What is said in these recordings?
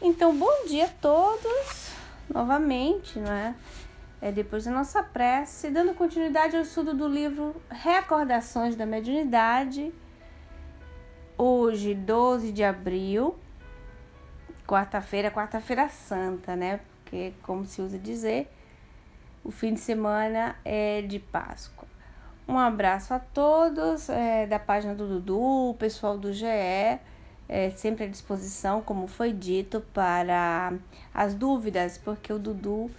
Então, bom dia a todos, novamente, não é? é? Depois da nossa prece, dando continuidade ao estudo do livro Recordações da Mediunidade, hoje, 12 de abril, quarta-feira, quarta-feira santa, né? Porque, como se usa dizer, o fim de semana é de Páscoa. Um abraço a todos é, da página do Dudu, o pessoal do GE é, sempre à disposição, como foi dito, para as dúvidas, porque o Dudu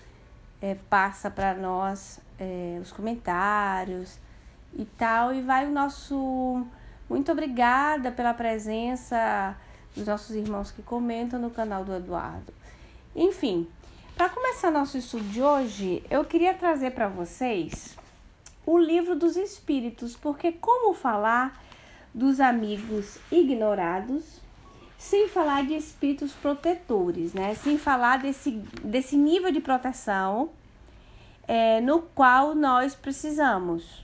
é, passa para nós é, os comentários e tal. E vai o nosso muito obrigada pela presença dos nossos irmãos que comentam no canal do Eduardo. Enfim, para começar nosso estudo de hoje, eu queria trazer para vocês o livro dos Espíritos, porque como falar dos amigos ignorados, sem falar de espíritos protetores, né? Sem falar desse, desse nível de proteção é, no qual nós precisamos.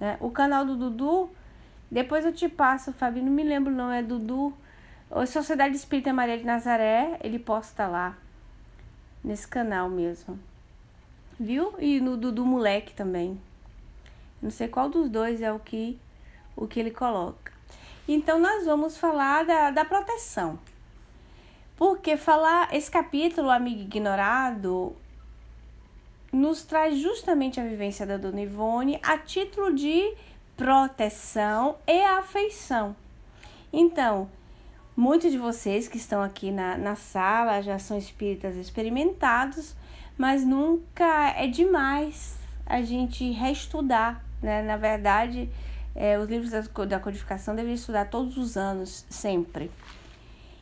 Né? O canal do Dudu, depois eu te passo, Fabi. não me lembro não é Dudu. A Sociedade Espírita Maria de Nazaré, ele posta lá. Nesse canal mesmo. Viu? E no Dudu Moleque também. Não sei qual dos dois é o que o que ele coloca. Então, nós vamos falar da, da proteção. Porque falar esse capítulo, Amigo Ignorado, nos traz justamente a vivência da Dona Ivone a título de proteção e afeição. Então, muitos de vocês que estão aqui na, na sala já são espíritas experimentados, mas nunca é demais a gente reestudar, né? Na verdade, é, os livros da, da codificação deveriam estudar todos os anos, sempre.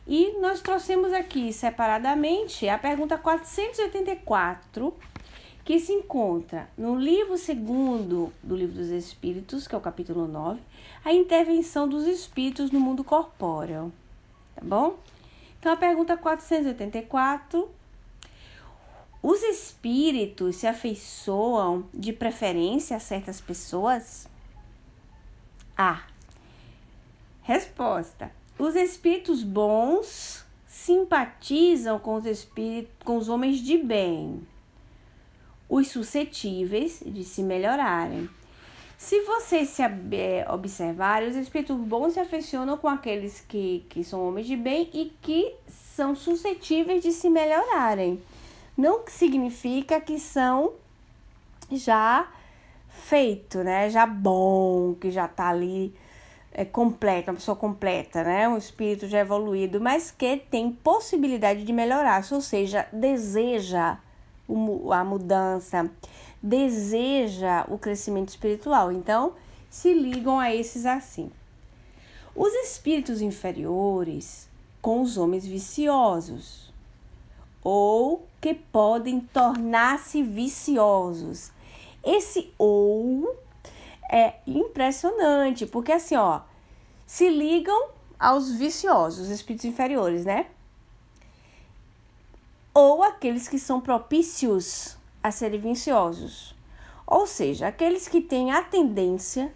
E nós trouxemos aqui separadamente a pergunta 484, que se encontra no livro segundo do Livro dos Espíritos, que é o capítulo 9, a intervenção dos espíritos no mundo corpóreo. Tá bom? Então a pergunta 484. Os espíritos se afeiçoam de preferência a certas pessoas? A. Resposta: Os espíritos bons simpatizam com os espíritos, com os homens de bem, os suscetíveis de se melhorarem. Se vocês se é, observarem, os espíritos bons se afeicionam com aqueles que, que são homens de bem e que são suscetíveis de se melhorarem. Não significa que são já feito, né? Já bom, que já tá ali é, completa, uma pessoa completa, né? Um espírito já evoluído, mas que tem possibilidade de melhorar, ou seja, deseja a mudança, deseja o crescimento espiritual. Então, se ligam a esses assim. Os espíritos inferiores com os homens viciosos ou que podem tornar-se viciosos esse ou é impressionante, porque assim, ó, se ligam aos viciosos, espíritos inferiores, né? Ou aqueles que são propícios a serem viciosos. Ou seja, aqueles que têm a tendência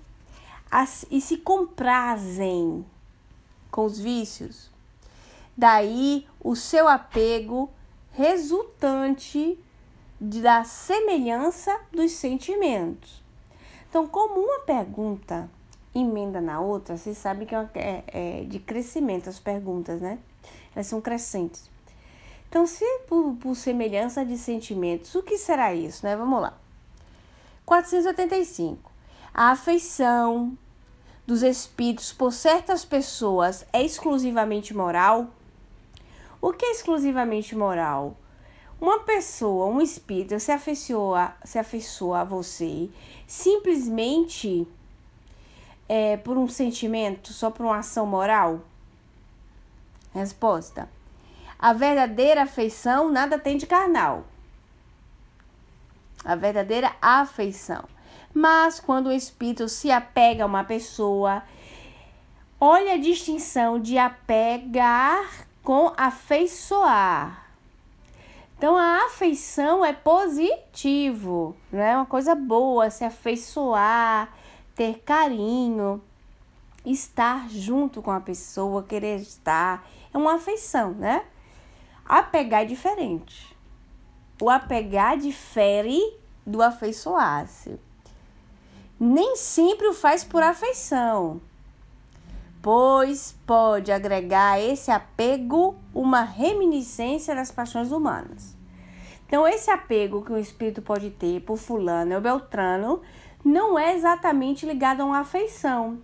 a, e se comprazem com os vícios. Daí o seu apego resultante da semelhança dos sentimentos. Então, como uma pergunta emenda na outra, vocês sabem que é, é, é de crescimento as perguntas, né? Elas são crescentes. Então, se por, por semelhança de sentimentos, o que será isso, né? Vamos lá. 485. A afeição dos espíritos por certas pessoas é exclusivamente moral? O que é exclusivamente moral? Uma pessoa, um espírito se afeiçoa, se afeiçoa a você simplesmente é, por um sentimento, só por uma ação moral? Resposta: A verdadeira afeição nada tem de carnal. A verdadeira afeição. Mas quando o espírito se apega a uma pessoa, olha a distinção de apegar com afeiçoar. Então a afeição é positivo, né? Uma coisa boa, se afeiçoar, ter carinho, estar junto com a pessoa, querer estar, é uma afeição, né? Apegar é diferente. O apegar difere do afeiçoar-se. Nem sempre o faz por afeição pois pode agregar a esse apego uma reminiscência das paixões humanas. Então, esse apego que o espírito pode ter por Fulano ou Beltrano não é exatamente ligado a uma afeição.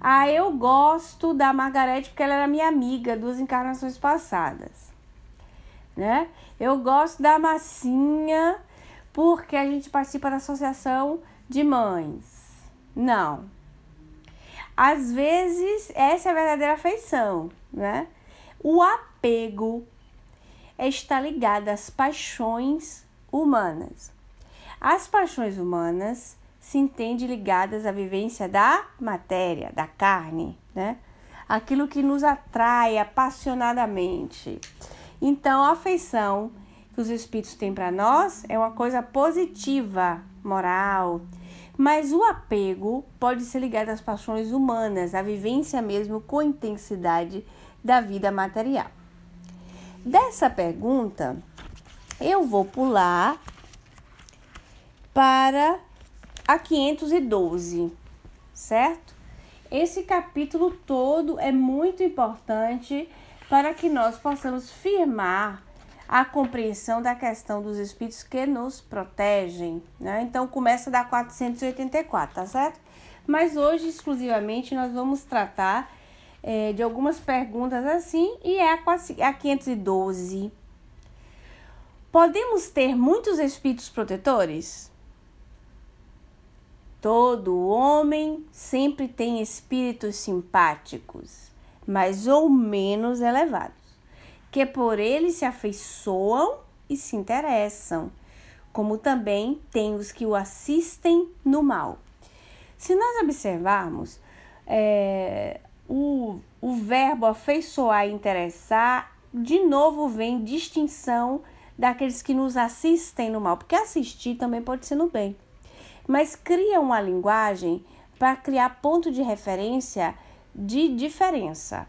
Ah, eu gosto da Margarete porque ela era minha amiga duas encarnações passadas. Né? Eu gosto da Massinha porque a gente participa da associação de mães. Não, às vezes, essa é a verdadeira afeição, né? O apego está ligado às paixões humanas. As paixões humanas se entendem ligadas à vivência da matéria, da carne, né? Aquilo que nos atrai apaixonadamente. Então, a afeição que os espíritos têm para nós é uma coisa positiva, moral, mas o apego pode ser ligado às paixões humanas, à vivência mesmo com intensidade da vida material. Dessa pergunta, eu vou pular para a 512, certo? Esse capítulo todo é muito importante para que nós possamos firmar a compreensão da questão dos espíritos que nos protegem. Né? Então começa da 484, tá certo? Mas hoje, exclusivamente, nós vamos tratar é, de algumas perguntas assim, e é a, a 512. Podemos ter muitos espíritos protetores? Todo homem sempre tem espíritos simpáticos, mais ou menos elevados que por ele se afeiçoam e se interessam, como também tem os que o assistem no mal. Se nós observarmos, é, o, o verbo afeiçoar e interessar, de novo vem distinção daqueles que nos assistem no mal, porque assistir também pode ser no bem. Mas cria uma linguagem para criar ponto de referência de diferença.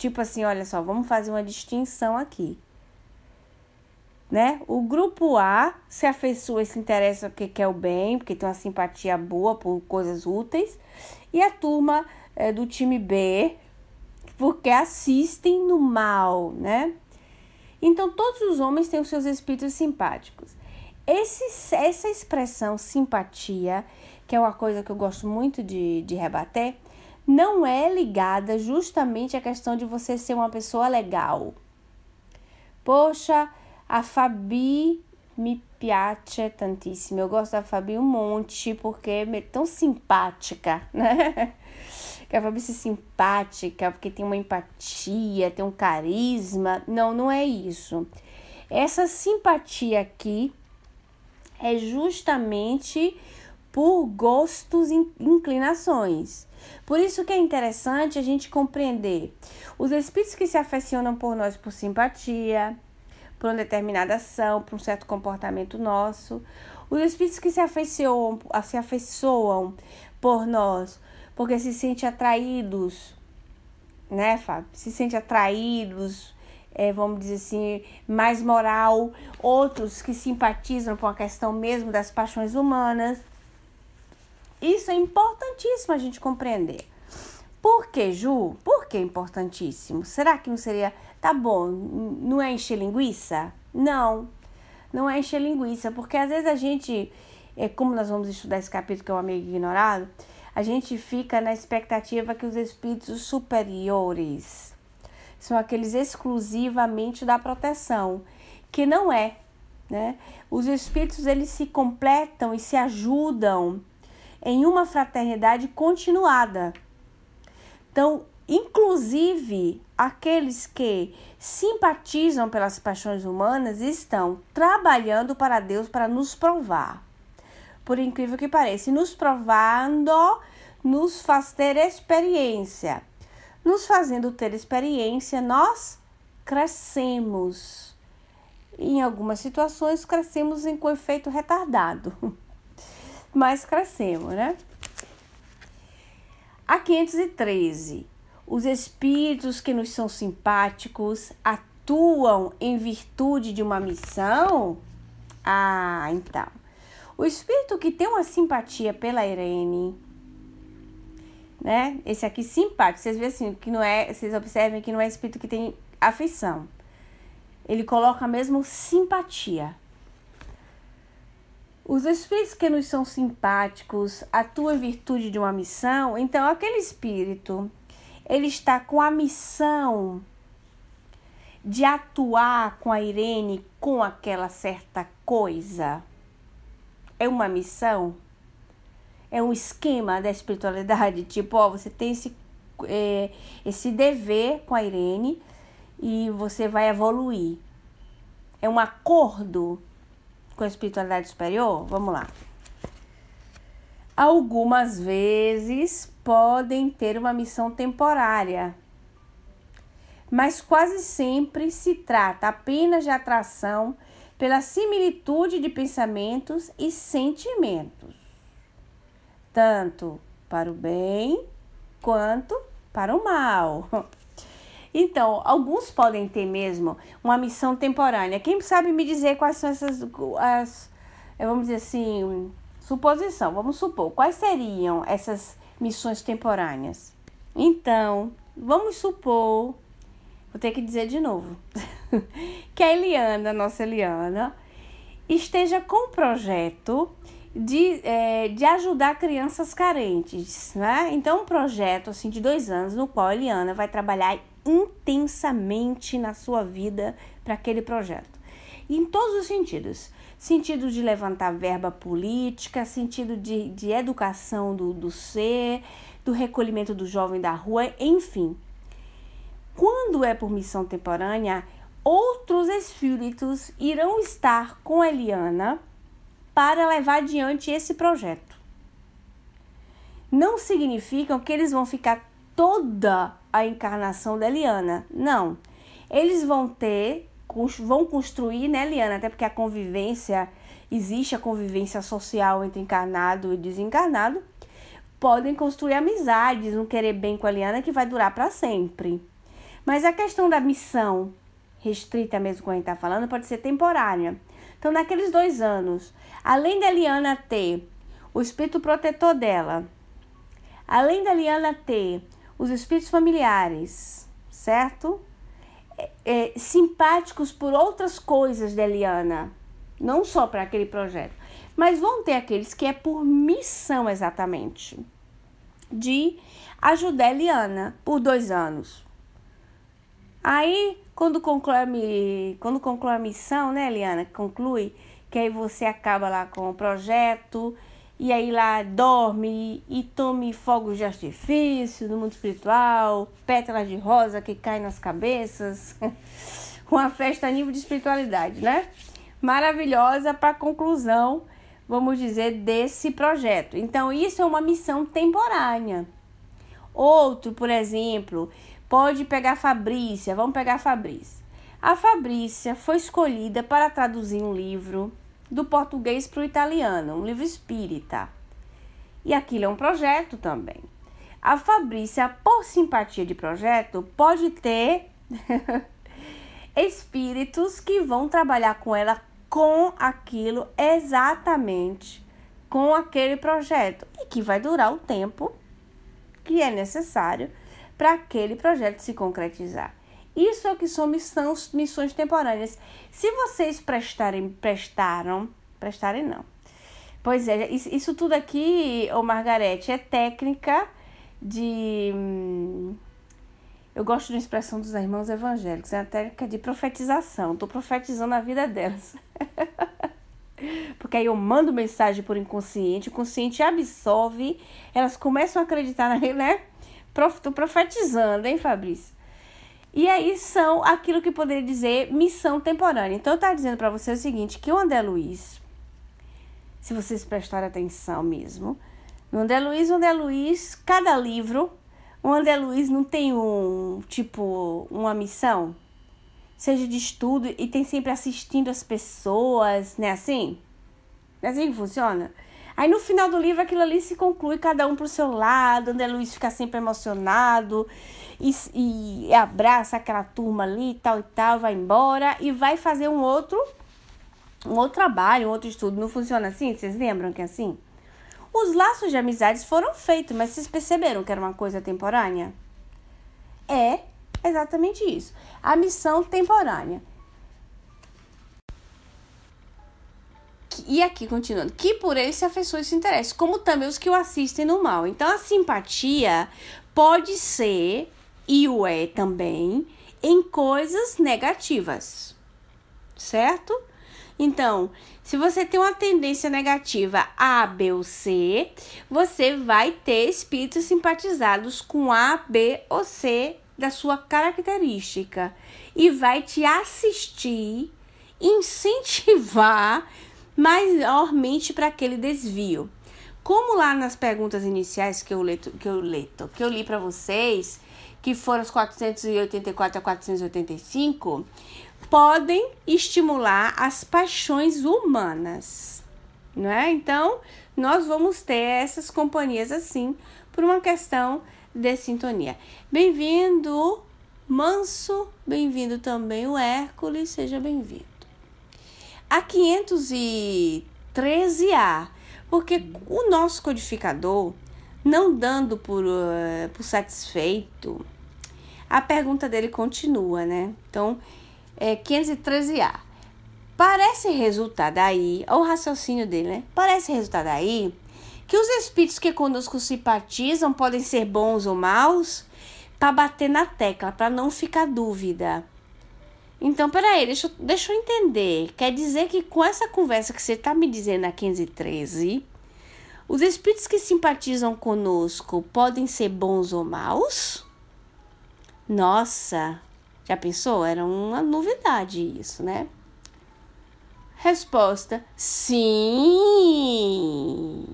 Tipo assim, olha só, vamos fazer uma distinção aqui. Né? O grupo A se afeiçoa e se interessa porque quer o bem, porque tem uma simpatia boa por coisas úteis. E a turma é, do time B, porque assistem no mal, né? Então, todos os homens têm os seus espíritos simpáticos. Esse, essa expressão simpatia, que é uma coisa que eu gosto muito de, de rebater, não é ligada justamente à questão de você ser uma pessoa legal. Poxa, a Fabi me piace tantíssimo. Eu gosto da Fabi um monte porque é tão simpática, né? Que a Fabi ser simpática porque tem uma empatia, tem um carisma. Não, não é isso. Essa simpatia aqui é justamente por gostos e inclinações. Por isso que é interessante a gente compreender os espíritos que se afeccionam por nós por simpatia, por uma determinada ação, por um certo comportamento nosso, os espíritos que se afeiçoam, se afeiçoam por nós, porque se sentem atraídos, né, Fábio? Se sentem atraídos, é, vamos dizer assim, mais moral, outros que simpatizam com a questão mesmo das paixões humanas. Isso é importantíssimo a gente compreender. Por que, Ju? Por que é importantíssimo? Será que não seria. Tá bom, não é encher linguiça? Não, não é encher linguiça, porque às vezes a gente, é, como nós vamos estudar esse capítulo que é o amigo ignorado, a gente fica na expectativa que os espíritos superiores são aqueles exclusivamente da proteção, que não é, né? Os espíritos eles se completam e se ajudam em uma fraternidade continuada. Então, inclusive, aqueles que simpatizam pelas paixões humanas estão trabalhando para Deus para nos provar. Por incrível que pareça, nos provando nos faz ter experiência. Nos fazendo ter experiência, nós crescemos. Em algumas situações, crescemos em com efeito retardado. mais crescemos, né? A 513. Os espíritos que nos são simpáticos atuam em virtude de uma missão? Ah, então. O espírito que tem uma simpatia pela Irene, né? Esse aqui simpático, vocês veem assim, que não é, vocês observem que não é espírito que tem afeição. Ele coloca mesmo simpatia. Os espíritos que nos são simpáticos atuam em virtude de uma missão, então aquele espírito ele está com a missão de atuar com a Irene com aquela certa coisa. É uma missão? É um esquema da espiritualidade? Tipo, ó, você tem esse, é, esse dever com a Irene e você vai evoluir. É um acordo com a espiritualidade superior? Vamos lá. Algumas vezes podem ter uma missão temporária, mas quase sempre se trata apenas de atração pela similitude de pensamentos e sentimentos, tanto para o bem quanto para o mal. Então, alguns podem ter mesmo uma missão temporânea. Quem sabe me dizer quais são essas, as, eh, vamos dizer assim, suposição, vamos supor, quais seriam essas missões temporâneas? Então, vamos supor, vou ter que dizer de novo, que a Eliana, nossa Eliana, esteja com o um projeto de, é, de ajudar crianças carentes, né? Então, um projeto assim de dois anos no qual a Eliana vai trabalhar intensamente na sua vida para aquele projeto. E em todos os sentidos. Sentido de levantar verba política, sentido de, de educação do, do ser, do recolhimento do jovem da rua, enfim. Quando é por missão temporânea, outros espíritos irão estar com Eliana para levar adiante esse projeto. Não significam que eles vão ficar toda a encarnação da Eliana. Não. Eles vão ter, vão construir, né, Eliana? Até porque a convivência, existe a convivência social entre encarnado e desencarnado. Podem construir amizades, um querer bem com a Eliana que vai durar para sempre. Mas a questão da missão, restrita mesmo quando a gente está falando, pode ser temporária. Então, naqueles dois anos, além da Eliana ter o espírito protetor dela, além da Eliana ter os espíritos familiares, certo? É, é, simpáticos por outras coisas de Eliana, não só para aquele projeto, mas vão ter aqueles que é por missão exatamente de ajudar a Eliana por dois anos. Aí, quando conclui, quando conclui a missão, né, Eliana? Conclui, que aí você acaba lá com o projeto, e aí lá dorme e tome fogos de artifício no mundo espiritual, pétalas de rosa que caem nas cabeças. Uma festa a nível de espiritualidade, né? Maravilhosa para conclusão, vamos dizer, desse projeto. Então, isso é uma missão temporânea. Outro, por exemplo, pode pegar a Fabrícia, vamos pegar a Fabrícia. A Fabrícia foi escolhida para traduzir um livro do português para o italiano, um livro espírita. E aquilo é um projeto também. A Fabrícia, por simpatia de projeto, pode ter espíritos que vão trabalhar com ela com aquilo exatamente, com aquele projeto, e que vai durar o tempo que é necessário para aquele projeto se concretizar. Isso é o que são missões, missões temporâneas. Se vocês prestarem, prestaram, prestarem não. Pois é, isso tudo aqui, ô Margarete, é técnica de. Hum, eu gosto da expressão dos irmãos evangélicos, é uma técnica de profetização. Estou profetizando a vida delas. Porque aí eu mando mensagem por inconsciente, o consciente absorve, elas começam a acreditar na né? Estou profetizando, hein, Fabrício? E aí são aquilo que poderia dizer missão temporânea. Então, eu estou dizendo para você o seguinte, que o André Luiz, se vocês prestarem atenção mesmo, no André Luiz, o André Luiz, cada livro, o André Luiz não tem um, tipo, uma missão, seja de estudo, e tem sempre assistindo as pessoas, né, assim? Não é assim que funciona? Aí no final do livro aquilo ali se conclui, cada um pro seu lado, André Luiz fica sempre emocionado, e, e abraça aquela turma ali, tal e tal, vai embora e vai fazer um outro um outro trabalho, um outro estudo. Não funciona assim? Vocês lembram que é assim? Os laços de amizades foram feitos, mas vocês perceberam que era uma coisa temporânea? É exatamente isso. A missão temporânea. E aqui, continuando, que por ele se afeiçoe e se interesse, como também os que o assistem no mal. Então, a simpatia pode ser e o é também em coisas negativas, certo? Então, se você tem uma tendência negativa A, B ou C, você vai ter espíritos simpatizados com A, B ou C da sua característica e vai te assistir, incentivar maiormente para aquele desvio. Como lá nas perguntas iniciais que eu leto, que eu leto, que eu li para vocês, que foram os 484 a 485, podem estimular as paixões humanas, não é? Então, nós vamos ter essas companhias assim por uma questão de sintonia. Bem-vindo, Manso, bem-vindo também o Hércules, seja bem-vindo. A 513A, porque o nosso codificador, não dando por, eh, por satisfeito a pergunta dele continua, né? Então, é 513A. Parece resultar daí, ou o raciocínio dele, né? Parece resultar daí que os espíritos que conosco simpatizam podem ser bons ou maus, para bater na tecla, para não ficar dúvida. Então, peraí, deixa, eu, deixa eu entender. Quer dizer que com essa conversa que você está me dizendo na 1513, os espíritos que simpatizam conosco podem ser bons ou maus? Nossa, já pensou? Era uma novidade isso, né? Resposta: sim.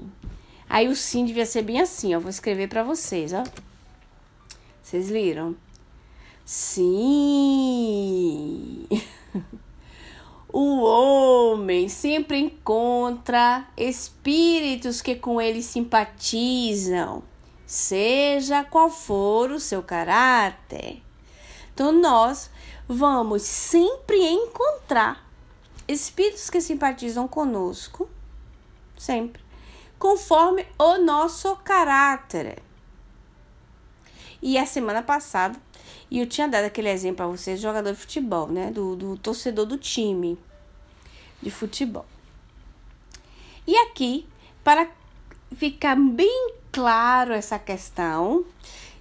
Aí o sim devia ser bem assim, ó. Vou escrever para vocês, ó. Vocês leram? Sim. o homem sempre encontra espíritos que com ele simpatizam seja qual for o seu caráter. Então, nós vamos sempre encontrar espíritos que simpatizam conosco, sempre, conforme o nosso caráter. E a semana passada, e eu tinha dado aquele exemplo para vocês, jogador de futebol, né? Do, do torcedor do time de futebol. E aqui, para ficar bem claro essa questão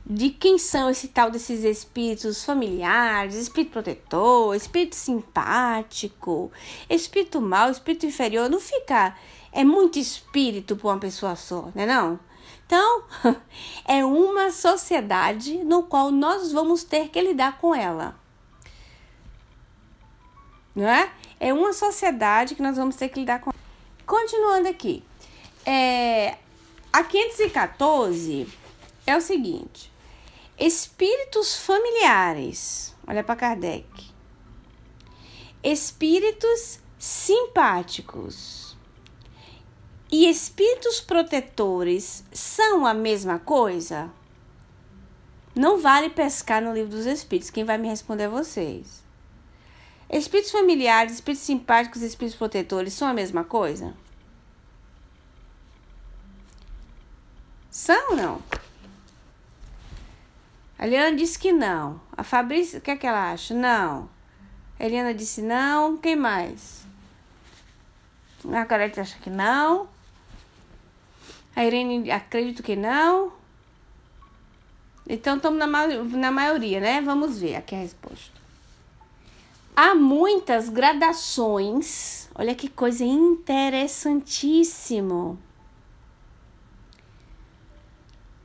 de quem são esse tal desses espíritos familiares, espírito protetor, espírito simpático, espírito mau, espírito inferior, não fica é muito espírito para uma pessoa só, né não? Então, é uma sociedade no qual nós vamos ter que lidar com ela. Não é? É uma sociedade que nós vamos ter que lidar com. Ela. Continuando aqui. É, a 514 é o seguinte: espíritos familiares. Olha para Kardec. Espíritos simpáticos e espíritos protetores são a mesma coisa? Não vale pescar no livro dos espíritos. Quem vai me responder é vocês. Espíritos familiares, espíritos simpáticos e espíritos protetores são a mesma coisa? São ou não? A Eliana disse que não. A Fabrícia, o que é que ela acha? Não. A Eliana disse não. Quem mais? A Margarete acha que não. A Irene acredito que não. Então estamos na, na maioria, né? Vamos ver aqui a resposta. Há muitas gradações. Olha que coisa interessantíssimo.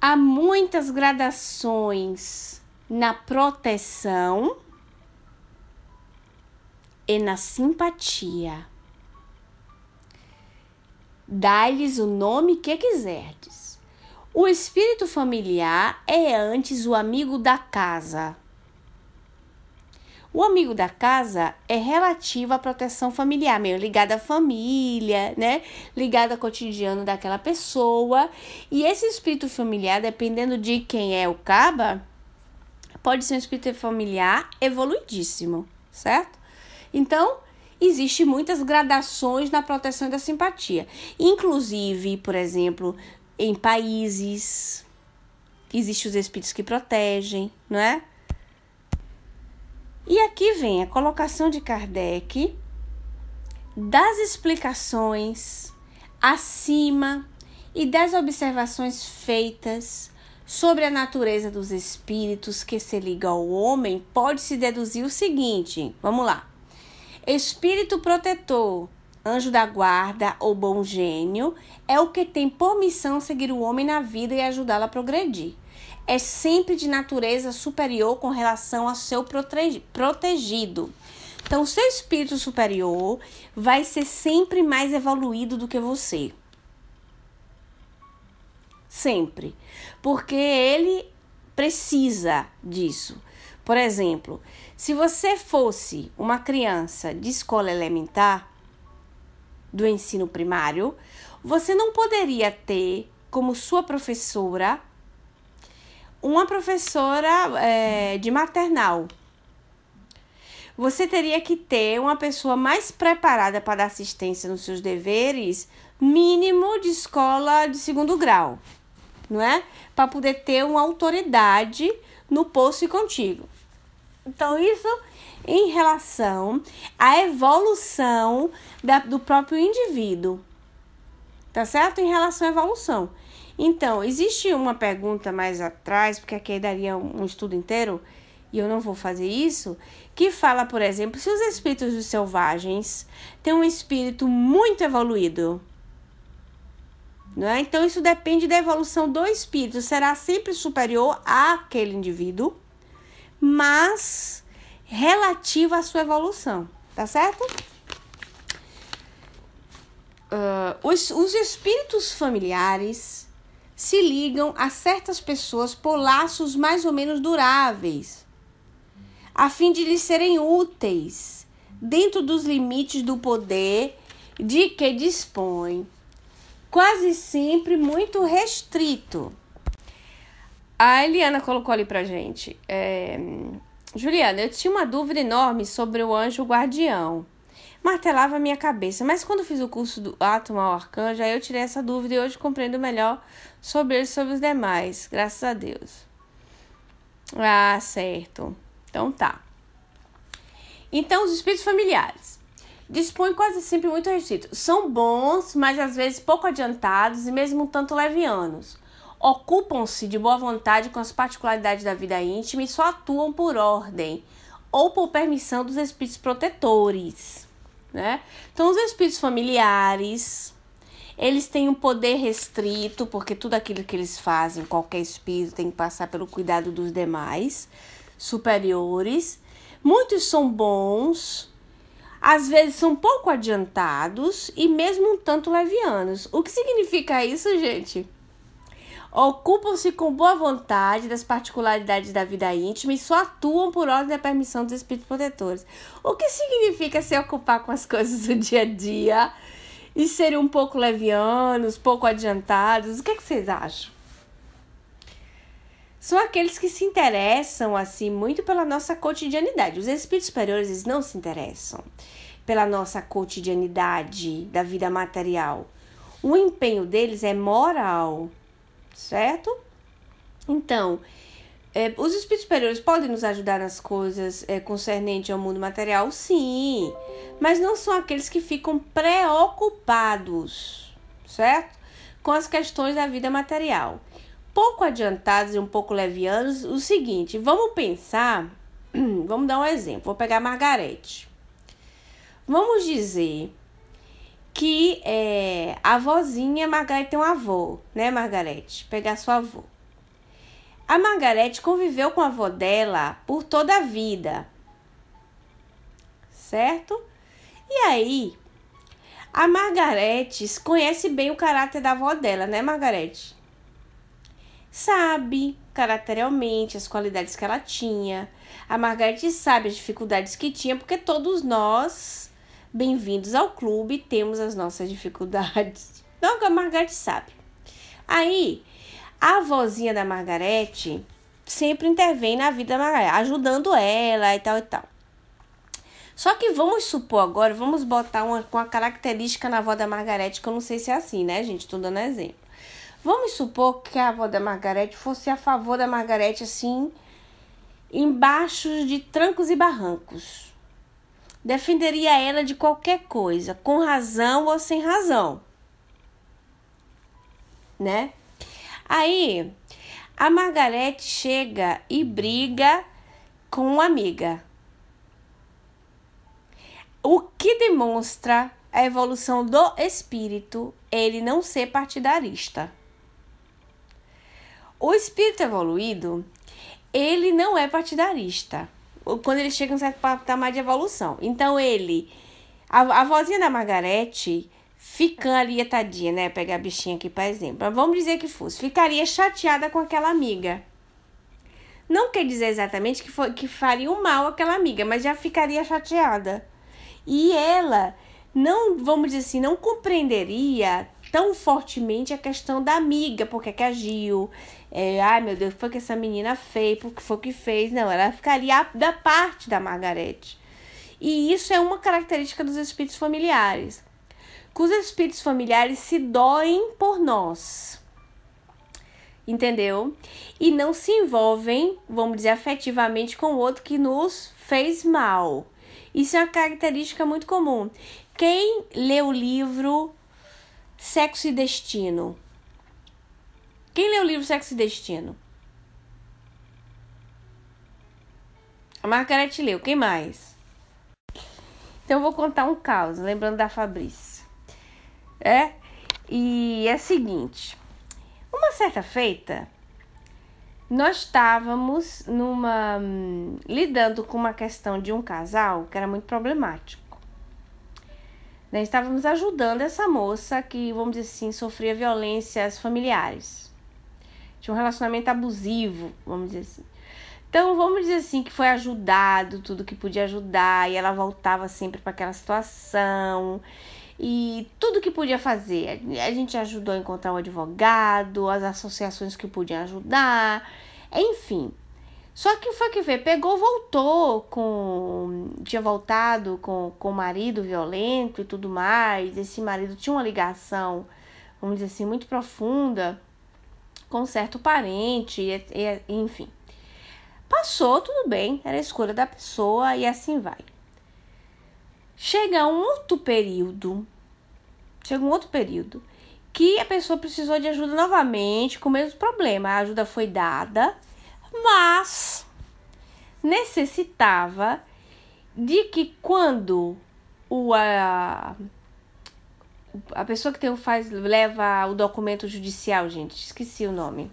Há muitas gradações na proteção e na simpatia. Dai-lhes o nome que quiserdes. O espírito familiar é antes o amigo da casa. O amigo da casa é relativo à proteção familiar, meio ligado à família, né? Ligado ao cotidiano daquela pessoa. E esse espírito familiar, dependendo de quem é o caba, pode ser um espírito familiar evoluidíssimo, certo? Então, existe muitas gradações na proteção da simpatia. Inclusive, por exemplo, em países, existem os espíritos que protegem, não é? E aqui vem a colocação de Kardec das explicações acima e das observações feitas sobre a natureza dos espíritos que se liga ao homem, pode-se deduzir o seguinte: vamos lá. Espírito protetor, anjo da guarda ou bom gênio é o que tem por missão seguir o homem na vida e ajudá-lo a progredir é sempre de natureza superior com relação ao seu protegido. Então, o seu espírito superior vai ser sempre mais evoluído do que você. Sempre. Porque ele precisa disso. Por exemplo, se você fosse uma criança de escola elementar, do ensino primário, você não poderia ter como sua professora uma professora é, de maternal. Você teria que ter uma pessoa mais preparada para dar assistência nos seus deveres, mínimo de escola de segundo grau, não é? Para poder ter uma autoridade no posto e contigo. Então, isso em relação à evolução da, do próprio indivíduo, tá certo? Em relação à evolução. Então, existe uma pergunta mais atrás, porque aqui daria um estudo inteiro, e eu não vou fazer isso, que fala, por exemplo, se os espíritos dos selvagens têm um espírito muito evoluído. Né? Então, isso depende da evolução do espírito. Será sempre superior àquele indivíduo, mas relativo à sua evolução. Tá certo? Uh, os, os espíritos familiares se ligam a certas pessoas por laços mais ou menos duráveis, a fim de lhes serem úteis dentro dos limites do poder de que dispõe, quase sempre muito restrito. A Eliana colocou ali pra gente. É... Juliana, eu tinha uma dúvida enorme sobre o anjo guardião martelava minha cabeça. Mas quando fiz o curso do átomo ao arcanjo, aí eu tirei essa dúvida e hoje compreendo melhor sobre ele e sobre os demais. Graças a Deus. Ah, certo. Então tá. Então, os espíritos familiares dispõem quase sempre muito restrito. São bons, mas às vezes pouco adiantados e mesmo um tanto levianos. Ocupam-se de boa vontade com as particularidades da vida íntima e só atuam por ordem ou por permissão dos espíritos protetores né? Então, os espíritos familiares, eles têm um poder restrito, porque tudo aquilo que eles fazem, qualquer espírito tem que passar pelo cuidado dos demais superiores. Muitos são bons, às vezes são pouco adiantados e mesmo um tanto levianos. O que significa isso, gente? ocupam-se com boa vontade das particularidades da vida íntima e só atuam por ordem da permissão dos espíritos protetores. O que significa se ocupar com as coisas do dia a dia e ser um pouco levianos, pouco adiantados? O que, é que vocês acham? São aqueles que se interessam assim muito pela nossa cotidianidade. Os espíritos superiores eles não se interessam pela nossa cotidianidade da vida material. O empenho deles é moral, certo? Então, é, os espíritos superiores podem nos ajudar nas coisas é, concernentes ao mundo material, sim, mas não são aqueles que ficam preocupados, certo? Com as questões da vida material. Pouco adiantados e um pouco levianos, o seguinte: vamos pensar, vamos dar um exemplo. Vou pegar a Margarete. Vamos dizer que é, a vozinha Margarete tem um avô, né, Margarete? Pegar sua avô. A Margarete conviveu com a avó dela por toda a vida, certo? E aí, a Margarete conhece bem o caráter da avó dela, né, Margarete? Sabe caracterialmente as qualidades que ela tinha. A Margarete sabe as dificuldades que tinha, porque todos nós Bem-vindos ao clube, temos as nossas dificuldades. Não, que a Margarete sabe. Aí, a vozinha da Margarete sempre intervém na vida da Margarete, ajudando ela e tal e tal. Só que vamos supor agora, vamos botar uma, uma característica na avó da Margarete, que eu não sei se é assim, né, gente? Estou dando exemplo. Vamos supor que a avó da Margarete fosse a favor da Margarete, assim, embaixo de trancos e barrancos defenderia ela de qualquer coisa, com razão ou sem razão. Né? Aí a Margarete chega e briga com uma amiga. O que demonstra a evolução do espírito, ele não ser partidarista. O espírito evoluído, ele não é partidarista quando ele chega em um certo patamar de evolução. Então ele. A, a vozinha da Margarete ficaria tadinha, né? Pegar a bichinha aqui, por exemplo. Vamos dizer que fosse. Ficaria chateada com aquela amiga. Não quer dizer exatamente que, foi, que faria um mal aquela amiga, mas já ficaria chateada. E ela não, vamos dizer assim, não compreenderia tão fortemente a questão da amiga, porque é que agiu, é, ai meu Deus, foi que essa menina fez, porque foi que fez. Não, ela ficaria da parte da Margarete. E isso é uma característica dos espíritos familiares. Que os espíritos familiares se doem por nós. Entendeu? E não se envolvem, vamos dizer, afetivamente com o outro que nos fez mal. Isso é uma característica muito comum. Quem lê o livro Sexo e Destino. Quem leu o livro Sexo e Destino? A Margarete leu. Quem mais? Então eu vou contar um caos, lembrando da Fabrícia. É? E é o seguinte. Uma certa feita, nós estávamos numa hum, lidando com uma questão de um casal que era muito problemático. Né? Estávamos ajudando essa moça que, vamos dizer assim, sofria violências familiares. Tinha um relacionamento abusivo, vamos dizer assim. Então, vamos dizer assim, que foi ajudado tudo que podia ajudar, e ela voltava sempre para aquela situação, e tudo que podia fazer. A gente ajudou a encontrar um advogado, as associações que podiam ajudar, enfim, só que foi que ver, pegou, voltou com. Tinha voltado com, com o marido violento e tudo mais. Esse marido tinha uma ligação, vamos dizer assim, muito profunda com um certo parente, e, e, enfim. Passou, tudo bem, era a escolha da pessoa e assim vai. Chega um outro período, chega um outro período, que a pessoa precisou de ajuda novamente com o mesmo problema. A ajuda foi dada, mas necessitava de que quando o, a, a pessoa que tem, faz, leva o documento judicial, gente, esqueci o nome,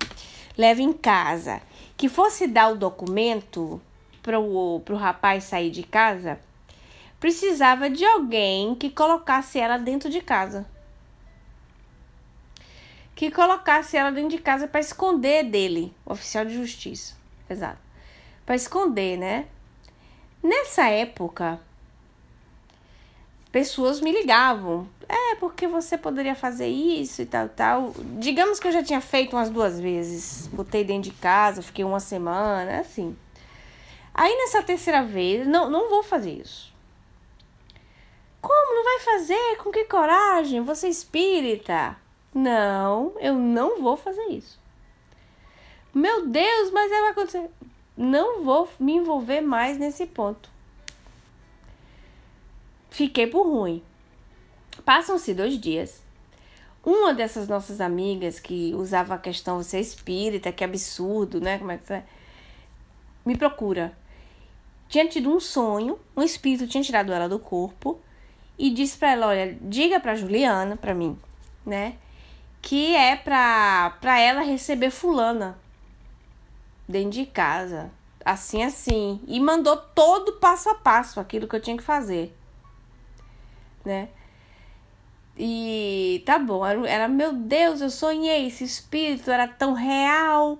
leva em casa, que fosse dar o documento para o rapaz sair de casa, precisava de alguém que colocasse ela dentro de casa que colocasse ela dentro de casa para esconder dele, o oficial de justiça. Exato. Para esconder, né? Nessa época, pessoas me ligavam. É, porque você poderia fazer isso e tal, tal. Digamos que eu já tinha feito umas duas vezes. Botei dentro de casa, fiquei uma semana, assim. Aí nessa terceira vez, não, não vou fazer isso. Como? Não vai fazer? Com que coragem? Você é espírita. Não, eu não vou fazer isso. Meu Deus, mas vai acontecer. Não vou me envolver mais nesse ponto. Fiquei por ruim. Passam-se dois dias. Uma dessas nossas amigas que usava a questão você é espírita, que absurdo, né? Como é que é? Me procura. Tinha tido um sonho, um espírito tinha tirado ela do corpo e disse para ela, olha, diga para Juliana, para mim, né? que é pra, pra ela receber fulana dentro de casa. Assim, assim. E mandou todo passo a passo aquilo que eu tinha que fazer. Né? E tá bom, era, era meu Deus, eu sonhei, esse espírito era tão real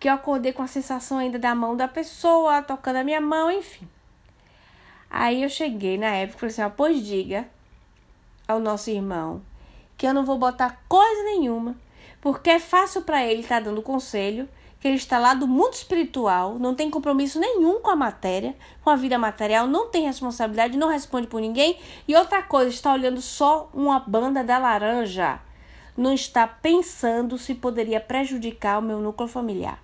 que eu acordei com a sensação ainda da mão da pessoa tocando a minha mão, enfim. Aí eu cheguei na época e falei assim: ah, pois diga ao nosso irmão que eu não vou botar coisa nenhuma, porque é fácil para ele estar tá dando conselho, que ele está lá do mundo espiritual, não tem compromisso nenhum com a matéria, com a vida material, não tem responsabilidade, não responde por ninguém. E outra coisa, está olhando só uma banda da laranja, não está pensando se poderia prejudicar o meu núcleo familiar.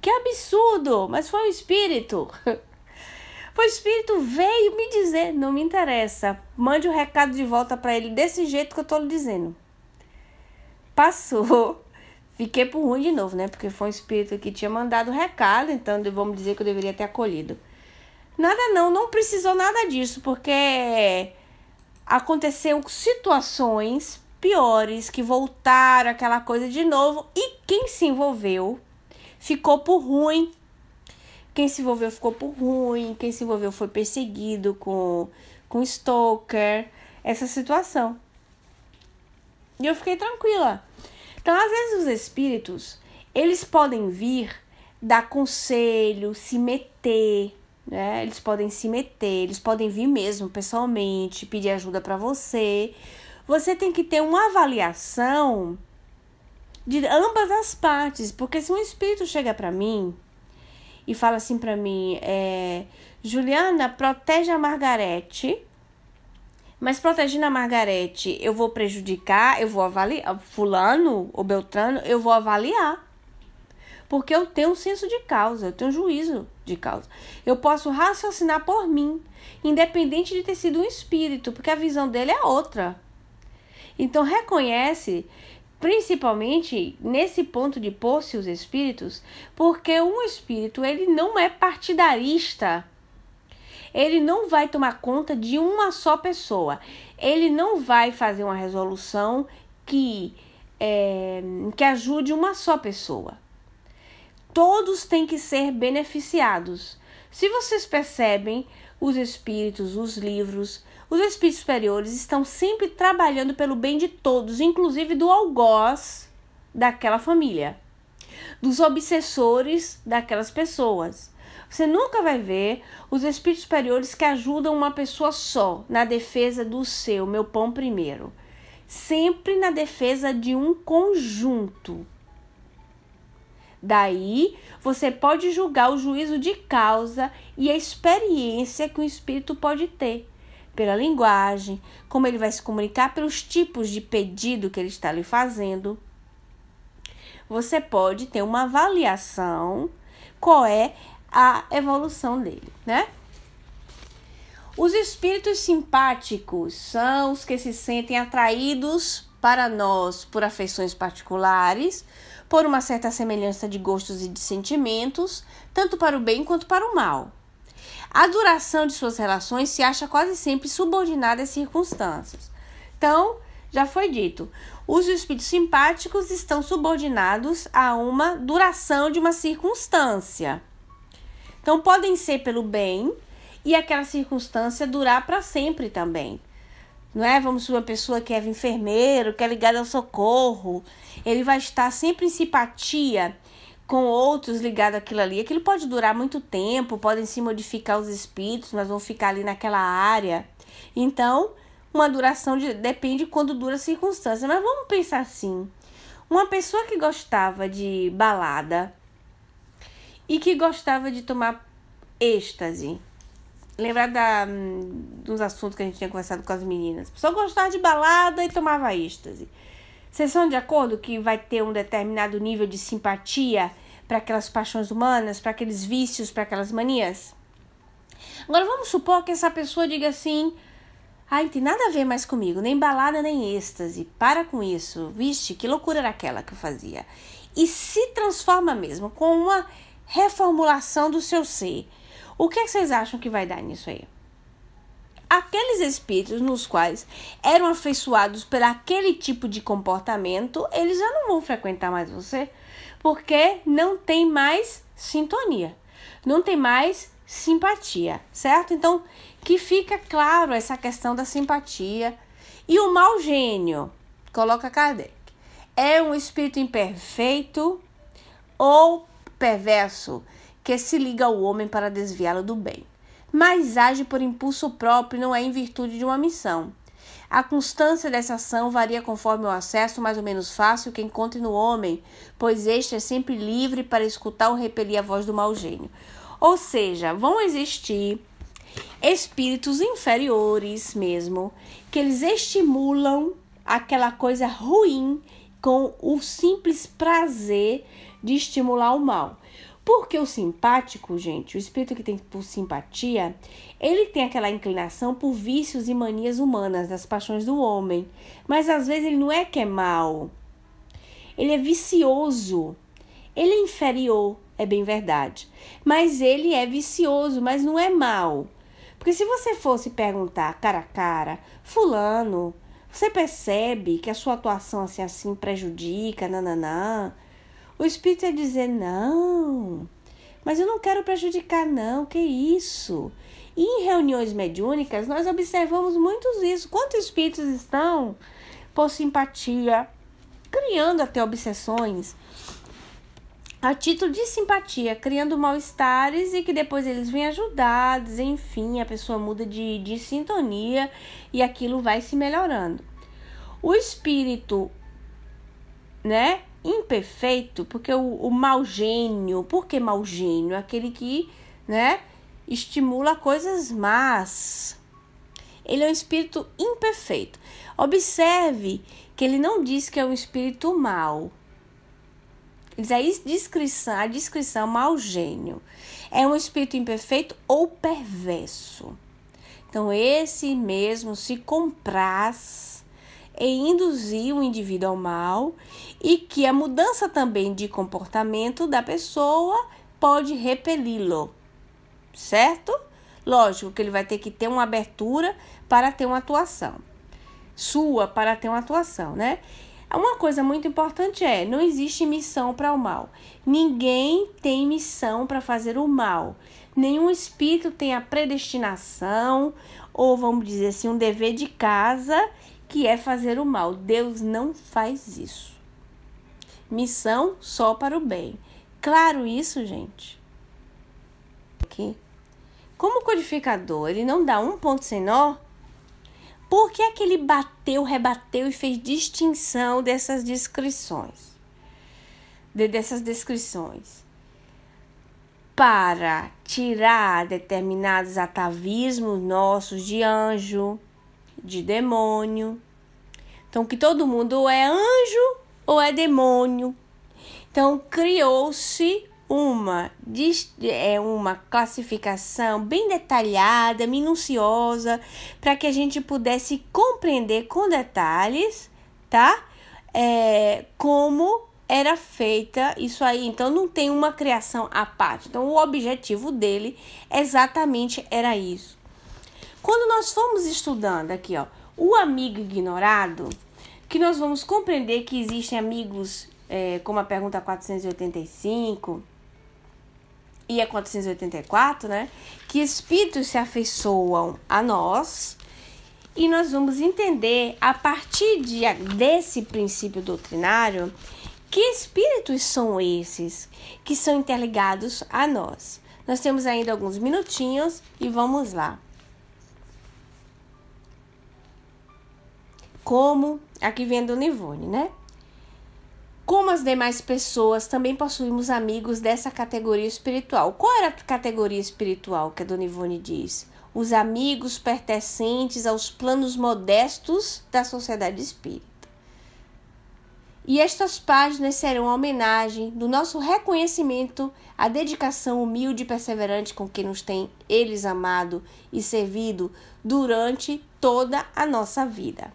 Que absurdo! Mas foi o espírito. O espírito veio me dizer, não me interessa. Mande o um recado de volta para ele desse jeito que eu tô lhe dizendo. Passou. Fiquei por ruim de novo, né? Porque foi um espírito que tinha mandado o recado, então vamos dizer que eu deveria ter acolhido. Nada não, não precisou nada disso, porque aconteceu situações piores que voltaram aquela coisa de novo e quem se envolveu ficou por ruim quem se envolveu ficou por ruim, quem se envolveu foi perseguido com, com stalker, essa situação. E eu fiquei tranquila. Então, às vezes, os espíritos, eles podem vir dar conselho, se meter, né? Eles podem se meter, eles podem vir mesmo pessoalmente, pedir ajuda para você. Você tem que ter uma avaliação de ambas as partes, porque se um espírito chega para mim e fala assim para mim: é, Juliana, protege a Margarete. Mas protegendo a Margarete, eu vou prejudicar, eu vou avaliar. Fulano ou Beltrano, eu vou avaliar. Porque eu tenho um senso de causa, eu tenho um juízo de causa. Eu posso raciocinar por mim, independente de ter sido um espírito, porque a visão dele é outra. Então reconhece principalmente nesse ponto de pôr-se os espíritos, porque um espírito ele não é partidarista. Ele não vai tomar conta de uma só pessoa. Ele não vai fazer uma resolução que é, que ajude uma só pessoa. Todos têm que ser beneficiados. Se vocês percebem, os espíritos, os livros, os espíritos superiores estão sempre trabalhando pelo bem de todos, inclusive do algoz daquela família, dos obsessores daquelas pessoas. Você nunca vai ver os espíritos superiores que ajudam uma pessoa só na defesa do seu, meu pão primeiro. Sempre na defesa de um conjunto. Daí você pode julgar o juízo de causa e a experiência que o espírito pode ter pela linguagem, como ele vai se comunicar, pelos tipos de pedido que ele está lhe fazendo. Você pode ter uma avaliação qual é a evolução dele, né? Os espíritos simpáticos são os que se sentem atraídos para nós por afeições particulares, por uma certa semelhança de gostos e de sentimentos, tanto para o bem quanto para o mal. A duração de suas relações se acha quase sempre subordinada às circunstâncias. Então, já foi dito, os espíritos simpáticos estão subordinados a uma duração de uma circunstância. Então, podem ser pelo bem e aquela circunstância durar para sempre também. Não é? Vamos supor, uma pessoa que é enfermeiro, que é ligada ao socorro, ele vai estar sempre em simpatia com outros ligados àquilo ali. Aquilo pode durar muito tempo, podem se modificar os espíritos, mas vão ficar ali naquela área. Então, uma duração de, depende quando dura a circunstância. Mas vamos pensar assim: uma pessoa que gostava de balada e que gostava de tomar êxtase. Lembrar da, hum, dos assuntos que a gente tinha conversado com as meninas. A pessoa gostava de balada e tomava êxtase. Vocês são de acordo que vai ter um determinado nível de simpatia para aquelas paixões humanas, para aqueles vícios, para aquelas manias? Agora vamos supor que essa pessoa diga assim: ai, tem nada a ver mais comigo, nem balada, nem êxtase, para com isso, viste, que loucura era aquela que eu fazia. E se transforma mesmo com uma reformulação do seu ser. O que, é que vocês acham que vai dar nisso aí? aqueles espíritos nos quais eram afeiçoados por aquele tipo de comportamento, eles já não vão frequentar mais você, porque não tem mais sintonia, não tem mais simpatia, certo? Então, que fica claro essa questão da simpatia e o mau gênio, coloca Kardec. É um espírito imperfeito ou perverso que se liga ao homem para desviá-lo do bem mas age por impulso próprio não é em virtude de uma missão. A constância dessa ação varia conforme o acesso mais ou menos fácil que encontre no homem, pois este é sempre livre para escutar ou repelir a voz do mau gênio. Ou seja, vão existir espíritos inferiores mesmo, que eles estimulam aquela coisa ruim com o simples prazer de estimular o mal. Porque o simpático, gente, o espírito que tem por simpatia, ele tem aquela inclinação por vícios e manias humanas, das paixões do homem. Mas às vezes ele não é que é mal. Ele é vicioso. Ele é inferior, é bem verdade. Mas ele é vicioso, mas não é mal. Porque se você fosse perguntar cara a cara, fulano, você percebe que a sua atuação assim assim prejudica, nananã. O espírito é dizer: não, mas eu não quero prejudicar, não, que isso. E em reuniões mediúnicas, nós observamos muitos isso. Quantos espíritos estão, por simpatia, criando até obsessões, a título de simpatia, criando mal-estares e que depois eles vêm ajudados, enfim, a pessoa muda de, de sintonia e aquilo vai se melhorando. O espírito, né, imperfeito, porque o, o mau gênio, por que gênio? Aquele que, né, estimula coisas más. Ele é um espírito imperfeito. Observe que ele não diz que é um espírito mau. Diz a descrição, a descrição mau gênio. É um espírito imperfeito ou perverso. Então, esse mesmo se compraz em é induzir o indivíduo ao mal e que a mudança também de comportamento da pessoa pode repeli-lo, certo? Lógico que ele vai ter que ter uma abertura para ter uma atuação, sua para ter uma atuação, né? Uma coisa muito importante é: não existe missão para o mal. Ninguém tem missão para fazer o mal. Nenhum espírito tem a predestinação, ou vamos dizer assim, um dever de casa que é fazer o mal. Deus não faz isso. Missão só para o bem. Claro isso, gente. Aqui. Como codificador, ele não dá um ponto sem nó, por que é que ele bateu, rebateu e fez distinção dessas descrições? De, dessas descrições? Para tirar determinados atavismos nossos de anjo, de demônio. Então, que todo mundo é anjo ou é demônio. Então, criou-se uma, é, uma classificação bem detalhada, minuciosa, para que a gente pudesse compreender com detalhes, tá? É, como era feita isso aí. Então não tem uma criação à parte. Então o objetivo dele exatamente era isso. Quando nós formos estudando aqui, ó, o amigo ignorado, que nós vamos compreender que existem amigos, é, como a pergunta 485 e a 484, né? Que espíritos se afeiçoam a nós e nós vamos entender a partir de, desse princípio doutrinário que espíritos são esses que são interligados a nós. Nós temos ainda alguns minutinhos e vamos lá. como aqui vem do Livone, né? Como as demais pessoas, também possuímos amigos dessa categoria espiritual. Qual era a categoria espiritual que a Dona Ivone diz? Os amigos pertencentes aos planos modestos da sociedade espírita. E estas páginas serão uma homenagem do nosso reconhecimento à dedicação humilde e perseverante com que nos tem eles amado e servido durante toda a nossa vida.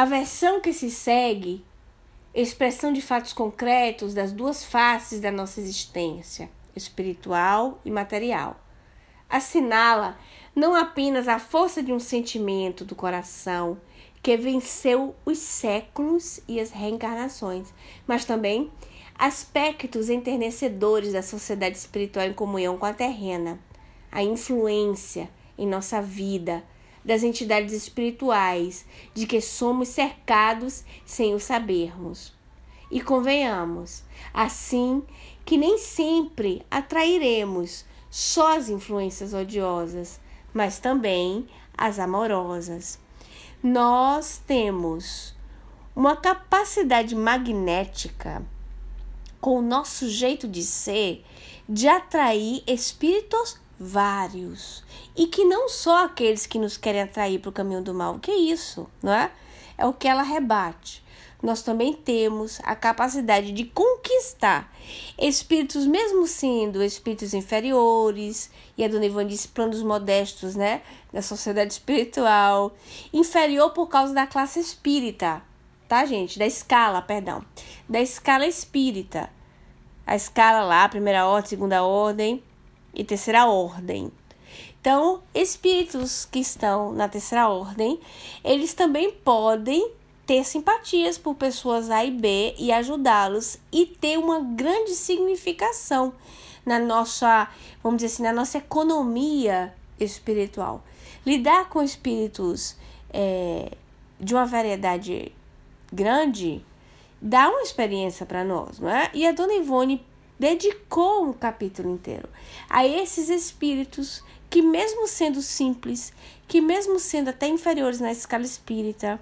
A versão que se segue, expressão de fatos concretos das duas faces da nossa existência, espiritual e material, assinala não apenas a força de um sentimento do coração que venceu os séculos e as reencarnações, mas também aspectos enternecedores da sociedade espiritual em comunhão com a terrena, a influência em nossa vida das entidades espirituais, de que somos cercados sem o sabermos. E convenhamos, assim que nem sempre atrairemos só as influências odiosas, mas também as amorosas. Nós temos uma capacidade magnética com o nosso jeito de ser de atrair espíritos vários. E que não só aqueles que nos querem atrair para o caminho do mal, que é isso, não é? É o que ela rebate. Nós também temos a capacidade de conquistar espíritos, mesmo sendo espíritos inferiores, e a Dona Ivone diz planos modestos, né? Da sociedade espiritual. Inferior por causa da classe espírita, tá, gente? Da escala, perdão. Da escala espírita. A escala lá, primeira ordem, segunda ordem e terceira ordem. Então, espíritos que estão na terceira ordem, eles também podem ter simpatias por pessoas A e B e ajudá-los e ter uma grande significação na nossa, vamos dizer assim, na nossa economia espiritual. Lidar com espíritos é, de uma variedade grande dá uma experiência para nós, não é? E a dona Ivone dedicou um capítulo inteiro a esses espíritos que, mesmo sendo simples, que mesmo sendo até inferiores na escala espírita,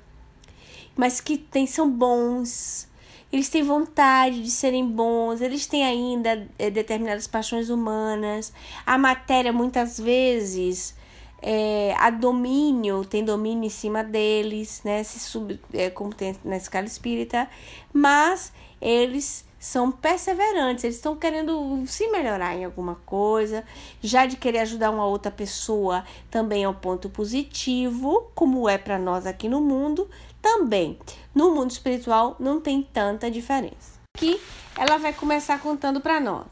mas que tem, são bons, eles têm vontade de serem bons, eles têm ainda é, determinadas paixões humanas, a matéria muitas vezes. É, eh, a domínio, tem domínio em cima deles, né? Se sub, é, como tem na escala espírita, mas eles são perseverantes, eles estão querendo se melhorar em alguma coisa, já de querer ajudar uma outra pessoa também é um ponto positivo, como é para nós aqui no mundo, também. No mundo espiritual não tem tanta diferença. Aqui ela vai começar contando para nós.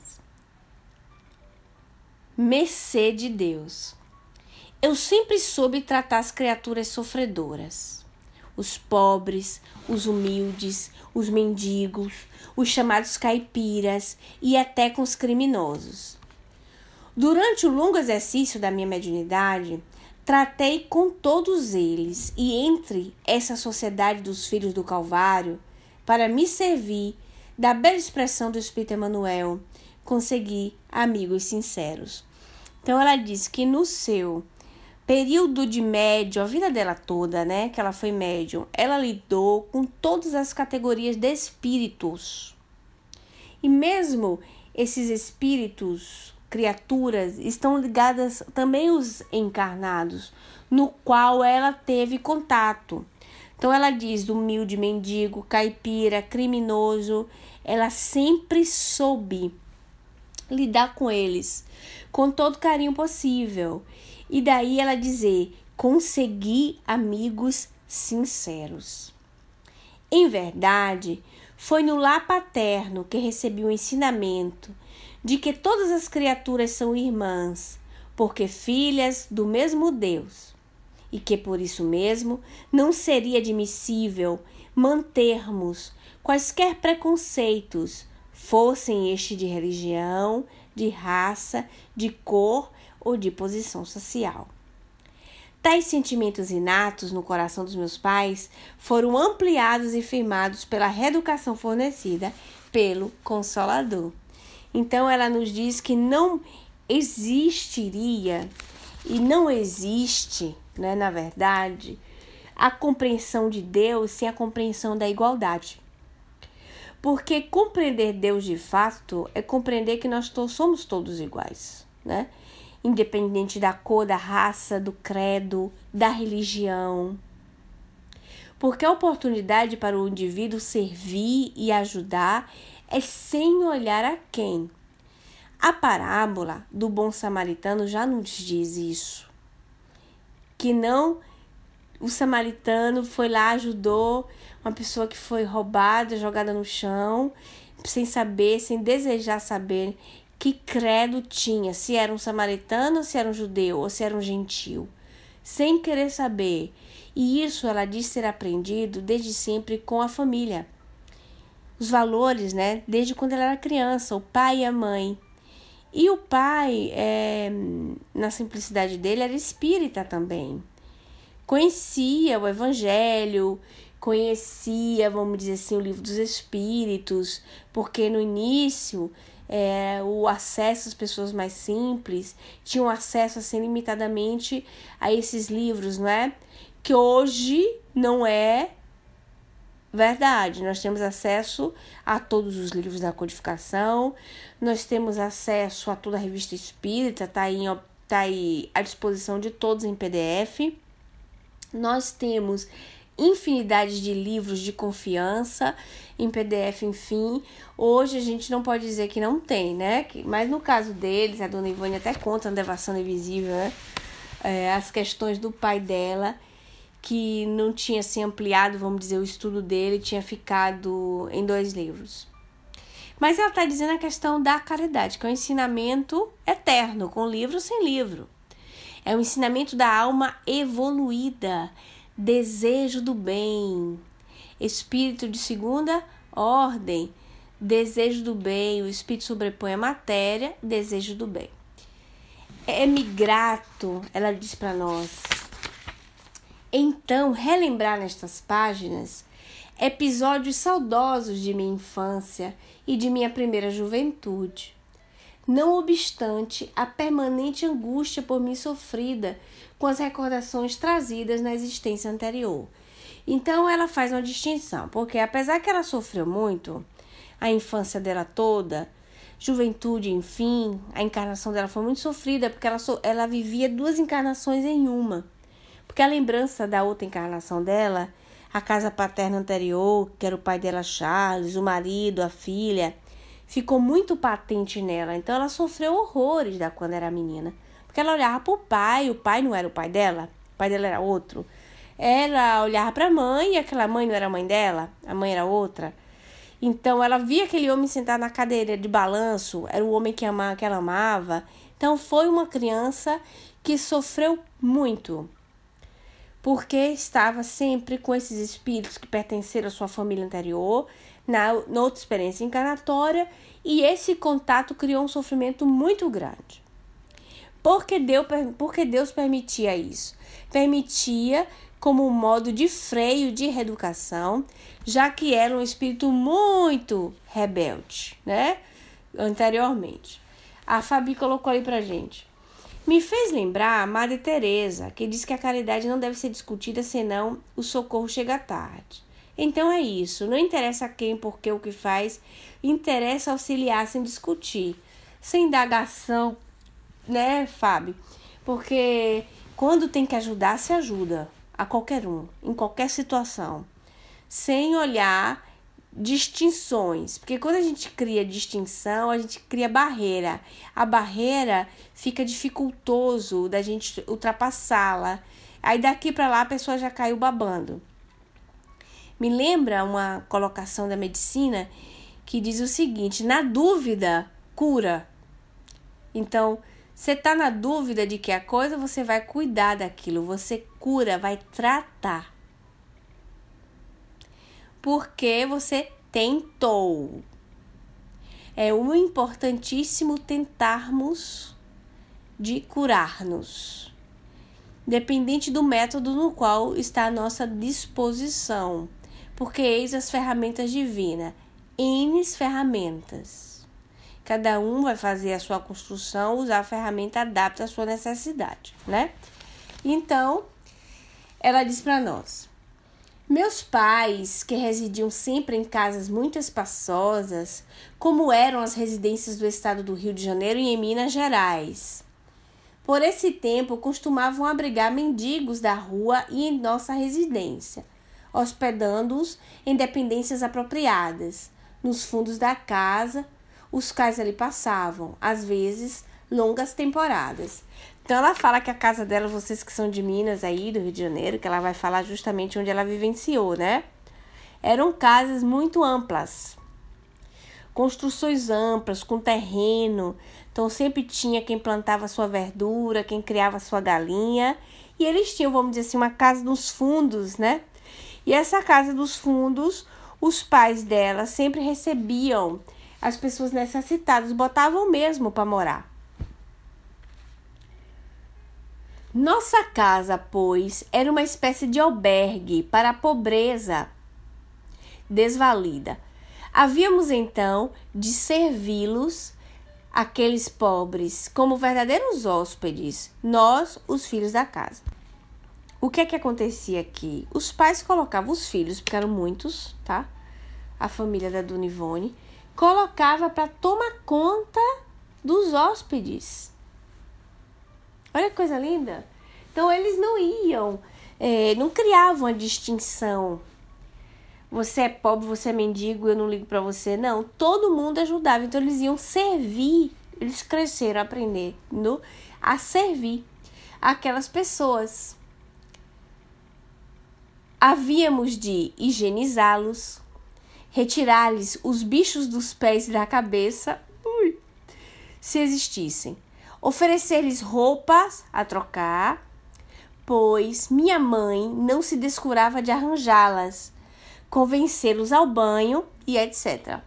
Mercê de Deus. Eu sempre soube tratar as criaturas sofredoras os pobres, os humildes, os mendigos, os chamados caipiras e até com os criminosos. Durante o longo exercício da minha mediunidade, tratei com todos eles e entre essa sociedade dos filhos do Calvário, para me servir da bela expressão do Espírito Emanuel, consegui amigos sinceros. Então ela diz que no seu período de médium, a vida dela toda, né, que ela foi médium, ela lidou com todas as categorias de espíritos. E mesmo esses espíritos, criaturas, estão ligadas também os encarnados, no qual ela teve contato. Então ela diz do humilde mendigo, caipira, criminoso, ela sempre soube lidar com eles com todo carinho possível e daí ela dizer: consegui amigos sinceros. Em verdade, foi no lar paterno que recebi o ensinamento de que todas as criaturas são irmãs, porque filhas do mesmo Deus, e que por isso mesmo não seria admissível mantermos quaisquer preconceitos, fossem este de religião, de raça, de cor ou de posição social. Tais sentimentos inatos no coração dos meus pais foram ampliados e firmados pela reeducação fornecida pelo Consolador. Então ela nos diz que não existiria e não existe, né, na verdade, a compreensão de Deus sem a compreensão da igualdade. Porque compreender Deus de fato é compreender que nós to somos todos iguais, né? independente da cor, da raça, do credo, da religião. Porque a oportunidade para o indivíduo servir e ajudar é sem olhar a quem. A parábola do bom samaritano já nos diz isso. Que não o samaritano foi lá, ajudou uma pessoa que foi roubada, jogada no chão, sem saber, sem desejar saber que credo tinha, se era um samaritano, se era um judeu ou se era um gentil sem querer saber. E isso ela diz ser aprendido desde sempre com a família. Os valores, né? Desde quando ela era criança, o pai e a mãe. E o pai, é, na simplicidade dele, era espírita também. Conhecia o evangelho, conhecia, vamos dizer assim, o livro dos espíritos, porque no início é, o acesso às pessoas mais simples tinham acesso assim limitadamente a esses livros, não é? Que hoje não é verdade. Nós temos acesso a todos os livros da codificação, nós temos acesso a toda a revista espírita, tá aí, tá aí à disposição de todos em PDF. Nós temos infinidade de livros de confiança em PDF, enfim. Hoje a gente não pode dizer que não tem, né? Mas no caso deles, a dona Ivone até conta a devação Invisível, né? É, as questões do pai dela, que não tinha se assim, ampliado, vamos dizer, o estudo dele, tinha ficado em dois livros. Mas ela está dizendo a questão da caridade, que é um ensinamento eterno, com livro sem livro. É um ensinamento da alma evoluída, desejo do bem, espírito de segunda ordem, desejo do bem, o espírito sobrepõe a matéria, desejo do bem. É-me grato, ela diz para nós. Então, relembrar nestas páginas episódios saudosos de minha infância e de minha primeira juventude. Não obstante a permanente angústia por mim sofrida com as recordações trazidas na existência anterior. Então ela faz uma distinção, porque apesar que ela sofreu muito, a infância dela toda, juventude, enfim, a encarnação dela foi muito sofrida, porque ela, so, ela vivia duas encarnações em uma. Porque a lembrança da outra encarnação dela, a casa paterna anterior, que era o pai dela, Charles, o marido, a filha, ficou muito patente nela. Então ela sofreu horrores da quando era menina. Porque ela olhava para o pai, o pai não era o pai dela, o pai dela era outro ela olhava para a mãe e aquela mãe não era a mãe dela, a mãe era outra. Então ela via aquele homem sentado na cadeira de balanço, era o homem que, amava, que ela amava. Então foi uma criança que sofreu muito, porque estava sempre com esses espíritos que pertenceram à sua família anterior, na, na outra experiência encarnatória, e esse contato criou um sofrimento muito grande. Por que Deus, porque Deus permitia isso? Permitia como um modo de freio de reeducação, já que era um espírito muito rebelde, né? Anteriormente. A Fabi colocou aí pra gente. Me fez lembrar a Madre Teresa, que diz que a caridade não deve ser discutida senão o socorro chega tarde. Então é isso, não interessa quem, por que, o que faz, interessa auxiliar sem discutir, sem indagação, né, Fábio? Porque quando tem que ajudar, se ajuda a qualquer um, em qualquer situação, sem olhar distinções, porque quando a gente cria distinção, a gente cria barreira. A barreira fica dificultoso da gente ultrapassá-la. Aí daqui para lá a pessoa já caiu babando. Me lembra uma colocação da medicina que diz o seguinte: na dúvida, cura. Então, você está na dúvida de que a é coisa, você vai cuidar daquilo, você cura, vai tratar. Porque você tentou. É o importantíssimo tentarmos de curar-nos, dependente do método no qual está à nossa disposição. Porque eis as ferramentas divinas, N ferramentas Cada um vai fazer a sua construção, usar a ferramenta adapta à sua necessidade, né? Então, ela diz para nós: Meus pais, que residiam sempre em casas muito espaçosas, como eram as residências do estado do Rio de Janeiro e em Minas Gerais. Por esse tempo, costumavam abrigar mendigos da rua e em nossa residência, hospedando-os em dependências apropriadas, nos fundos da casa os quais ali passavam, às vezes longas temporadas. Então ela fala que a casa dela, vocês que são de Minas aí, do Rio de Janeiro, que ela vai falar justamente onde ela vivenciou, né? Eram casas muito amplas. Construções amplas, com terreno. Então sempre tinha quem plantava sua verdura, quem criava sua galinha. E eles tinham, vamos dizer assim, uma casa dos fundos, né? E essa casa dos fundos, os pais dela sempre recebiam as pessoas necessitadas botavam mesmo para morar. Nossa casa, pois, era uma espécie de albergue para a pobreza desvalida. Havíamos então de servi-los, aqueles pobres, como verdadeiros hóspedes, nós, os filhos da casa. O que é que acontecia aqui? Os pais colocavam os filhos, porque eram muitos, tá? A família da Dona Ivone colocava para tomar conta dos hóspedes. Olha que coisa linda! Então eles não iam, é, não criavam a distinção. Você é pobre, você é mendigo, eu não ligo para você. Não, todo mundo ajudava. Então eles iam servir. Eles cresceram aprendendo a servir aquelas pessoas. Havíamos de higienizá-los, retirar-lhes os bichos dos pés e da cabeça, ui, se existissem, oferecer-lhes roupas a trocar, pois minha mãe não se descurava de arranjá-las, convencê-los ao banho e etc.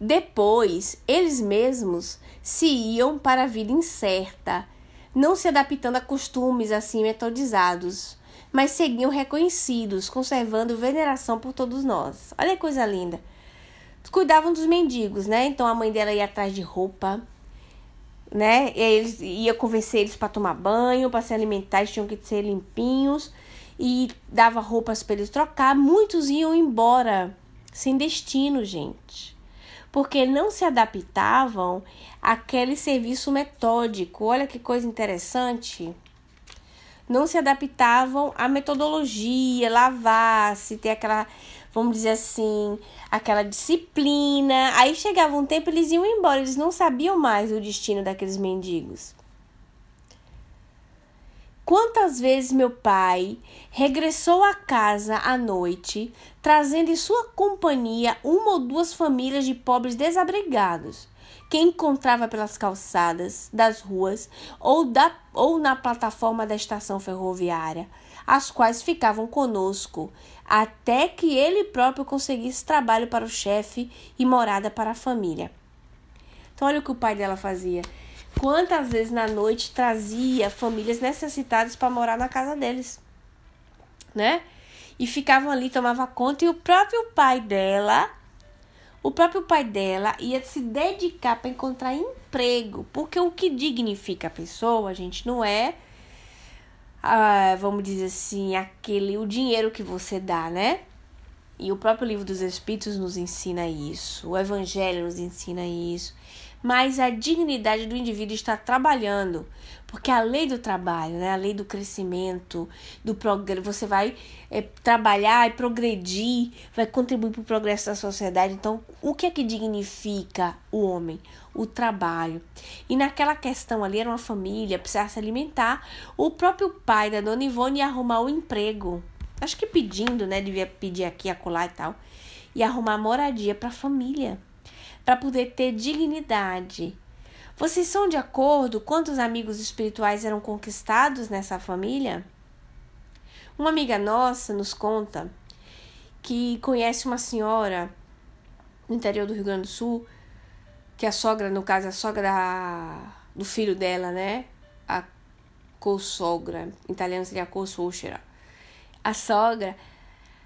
Depois, eles mesmos se iam para a vida incerta, não se adaptando a costumes assim metodizados mas seguiam reconhecidos, conservando veneração por todos nós. Olha que coisa linda. Cuidavam dos mendigos, né? Então a mãe dela ia atrás de roupa, né? E eles ia convencer eles para tomar banho, para se alimentar, eles tinham que ser limpinhos e dava roupas para eles trocar. Muitos iam embora sem destino, gente, porque não se adaptavam àquele serviço metódico. Olha que coisa interessante não se adaptavam à metodologia, lavar-se, ter aquela, vamos dizer assim, aquela disciplina. Aí chegava um tempo eles iam embora, eles não sabiam mais o destino daqueles mendigos. Quantas vezes meu pai regressou à casa à noite, trazendo em sua companhia uma ou duas famílias de pobres desabrigados, quem encontrava pelas calçadas das ruas ou, da, ou na plataforma da estação ferroviária, as quais ficavam conosco, até que ele próprio conseguisse trabalho para o chefe e morada para a família. Então, olha o que o pai dela fazia. Quantas vezes na noite trazia famílias necessitadas para morar na casa deles, né? E ficavam ali, tomava conta, e o próprio pai dela o próprio pai dela ia se dedicar para encontrar emprego, porque o que dignifica a pessoa, a gente, não é, ah, vamos dizer assim, aquele o dinheiro que você dá, né? E o próprio livro dos Espíritos nos ensina isso, o Evangelho nos ensina isso. Mas a dignidade do indivíduo está trabalhando, porque a lei do trabalho, né? a lei do crescimento, do progresso, você vai é, trabalhar e progredir, vai contribuir para o progresso da sociedade. Então, o que é que dignifica o homem? O trabalho. E naquela questão ali, era uma família, precisava se alimentar. O próprio pai da dona Ivone ia arrumar o um emprego. Acho que pedindo, né? Devia pedir aqui, acolá e tal. E arrumar moradia para a família. Para poder ter dignidade vocês são de acordo quantos amigos espirituais eram conquistados nessa família? Uma amiga nossa nos conta que conhece uma senhora no interior do Rio Grande do Sul, que a sogra, no caso, a sogra do filho dela, né? A co-sogra, em italiano seria a co-sucera. A sogra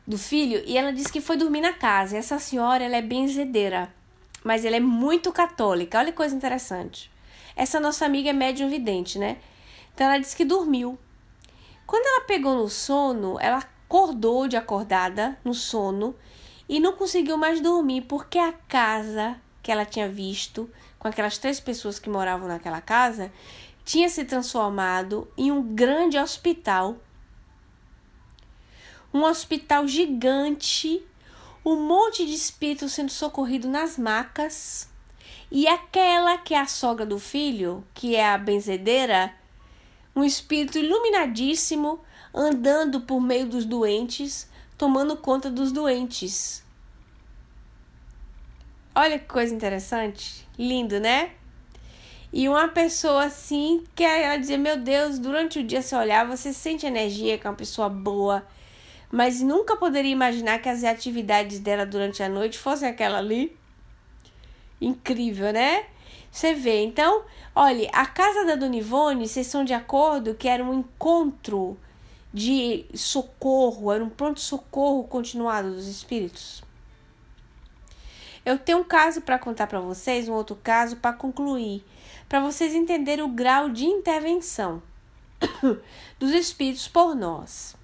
do filho, e ela disse que foi dormir na casa. E essa senhora, ela é benzedeira mas ela é muito católica. Olha que coisa interessante. Essa nossa amiga é médium vidente, né? Então ela disse que dormiu. Quando ela pegou no sono, ela acordou de acordada no sono e não conseguiu mais dormir porque a casa que ela tinha visto com aquelas três pessoas que moravam naquela casa tinha se transformado em um grande hospital. Um hospital gigante um monte de espírito sendo socorrido nas macas, e aquela que é a sogra do filho, que é a benzedeira, um espírito iluminadíssimo andando por meio dos doentes, tomando conta dos doentes. Olha que coisa interessante, lindo, né? E uma pessoa assim que ela dizia: Meu Deus, durante o dia você olhar, você sente energia que é uma pessoa boa, mas nunca poderia imaginar que as atividades dela durante a noite fossem aquela ali. Incrível, né? Você vê, então, olha, a casa da Dona Ivone, vocês estão de acordo que era um encontro de socorro, era um pronto-socorro continuado dos espíritos. Eu tenho um caso para contar para vocês, um outro caso para concluir, para vocês entenderem o grau de intervenção dos espíritos por nós.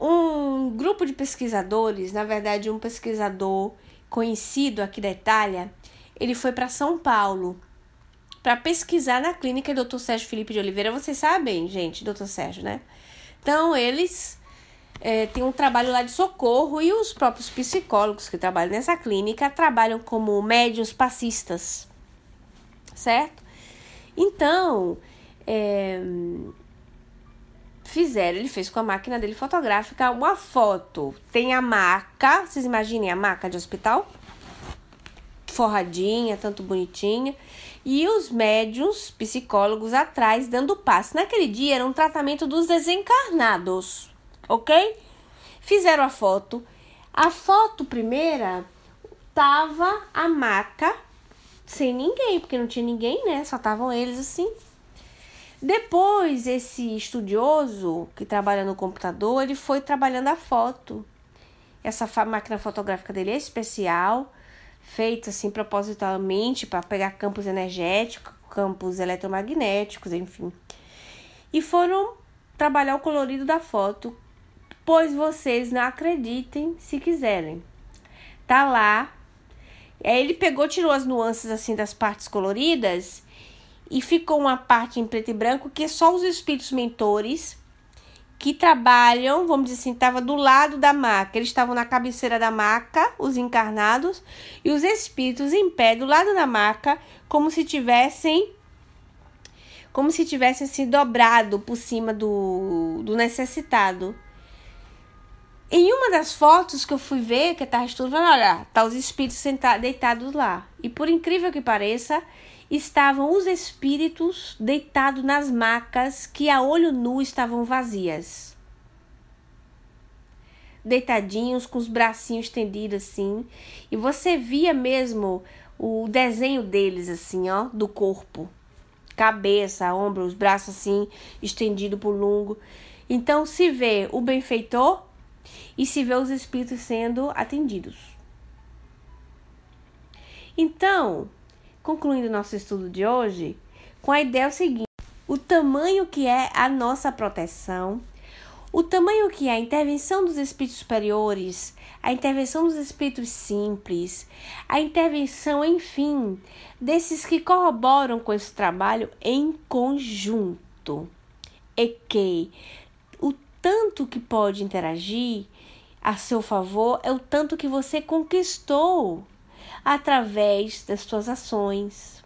Um grupo de pesquisadores, na verdade, um pesquisador conhecido aqui da Itália, ele foi para São Paulo para pesquisar na clínica do Dr. Sérgio Felipe de Oliveira. Vocês sabem, gente, Dr. Sérgio, né? Então, eles é, têm um trabalho lá de socorro e os próprios psicólogos que trabalham nessa clínica trabalham como médios passistas, certo? Então, é, fizeram, ele fez com a máquina dele fotográfica uma foto. Tem a maca, vocês imaginem a maca de hospital? Forradinha, tanto bonitinha. E os médios, psicólogos atrás, dando passe. Naquele dia era um tratamento dos desencarnados, ok? Fizeram a foto. A foto primeira tava a maca sem ninguém, porque não tinha ninguém, né? Só estavam eles assim. Depois, esse estudioso que trabalha no computador, ele foi trabalhando a foto. Essa máquina fotográfica dele é especial, feita assim propositalmente para pegar campos energéticos, campos eletromagnéticos, enfim. E foram trabalhar o colorido da foto, pois vocês não acreditem se quiserem. Tá lá. Aí ele pegou, tirou as nuances assim das partes coloridas e ficou uma parte em preto e branco que é só os espíritos mentores que trabalham, vamos dizer assim, estava do lado da maca. Eles estavam na cabeceira da maca, os encarnados, e os espíritos em pé do lado da maca, como se tivessem como se tivessem se dobrado por cima do, do necessitado. Em uma das fotos que eu fui ver, que tá eu estava estudando, olha, tá os espíritos sentados, deitados lá. E por incrível que pareça, estavam os espíritos deitados nas macas que a olho nu estavam vazias. Deitadinhos, com os bracinhos estendidos assim, e você via mesmo o desenho deles assim, ó, do corpo. Cabeça, ombros, braços assim, estendido por longo. Então se vê o benfeitor e se vê os espíritos sendo atendidos. Então, concluindo nosso estudo de hoje com a ideia é seguinte: o tamanho que é a nossa proteção, o tamanho que é a intervenção dos espíritos superiores, a intervenção dos espíritos simples, a intervenção, enfim, desses que corroboram com esse trabalho em conjunto. E que o tanto que pode interagir a seu favor é o tanto que você conquistou através das tuas ações,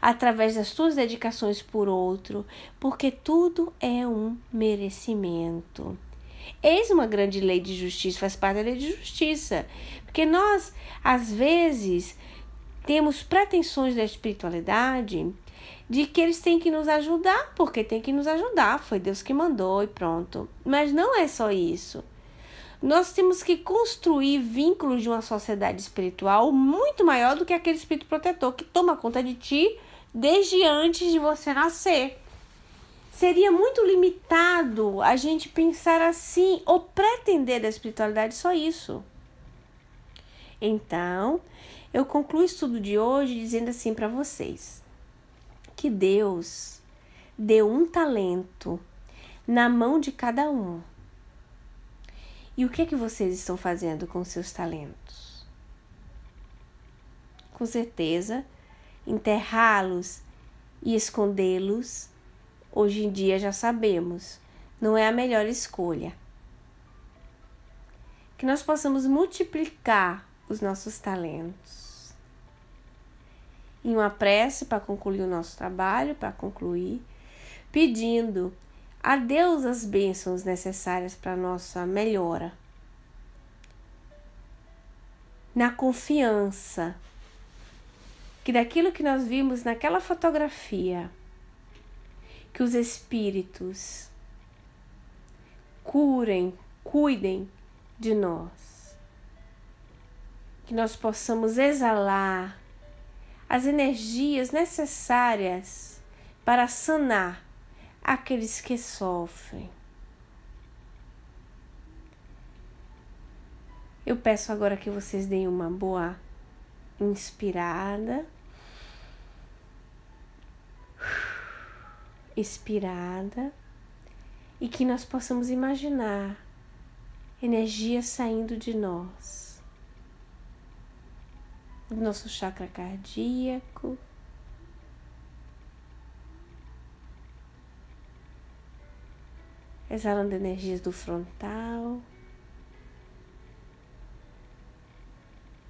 através das tuas dedicações por outro, porque tudo é um merecimento. Eis uma grande lei de justiça, faz parte da lei de justiça, porque nós, às vezes, temos pretensões da espiritualidade de que eles têm que nos ajudar, porque tem que nos ajudar, foi Deus que mandou e pronto. Mas não é só isso nós temos que construir vínculos de uma sociedade espiritual muito maior do que aquele espírito protetor que toma conta de ti desde antes de você nascer. Seria muito limitado a gente pensar assim ou pretender da espiritualidade só isso. Então, eu concluo o estudo de hoje dizendo assim para vocês: que Deus deu um talento na mão de cada um e o que é que vocês estão fazendo com seus talentos? Com certeza, enterrá-los e escondê-los, hoje em dia já sabemos, não é a melhor escolha. Que nós possamos multiplicar os nossos talentos. Em uma prece para concluir o nosso trabalho, para concluir, pedindo a Deus as bênçãos necessárias para nossa melhora. Na confiança que daquilo que nós vimos naquela fotografia, que os espíritos curem, cuidem de nós. Que nós possamos exalar as energias necessárias para sanar aqueles que sofrem. Eu peço agora que vocês deem uma boa inspirada, expirada, e que nós possamos imaginar energia saindo de nós, do nosso chakra cardíaco exalando energias do frontal.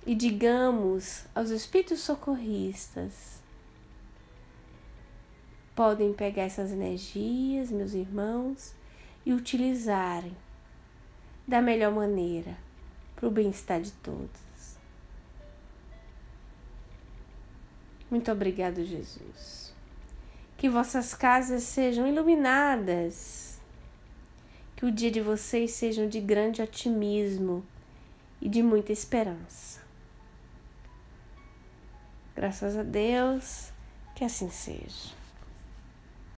E digamos aos espíritos socorristas: podem pegar essas energias, meus irmãos, e utilizarem da melhor maneira para o bem-estar de todos. Muito obrigado, Jesus. Que vossas casas sejam iluminadas que o dia de vocês seja de grande otimismo e de muita esperança. Graças a Deus, que assim seja.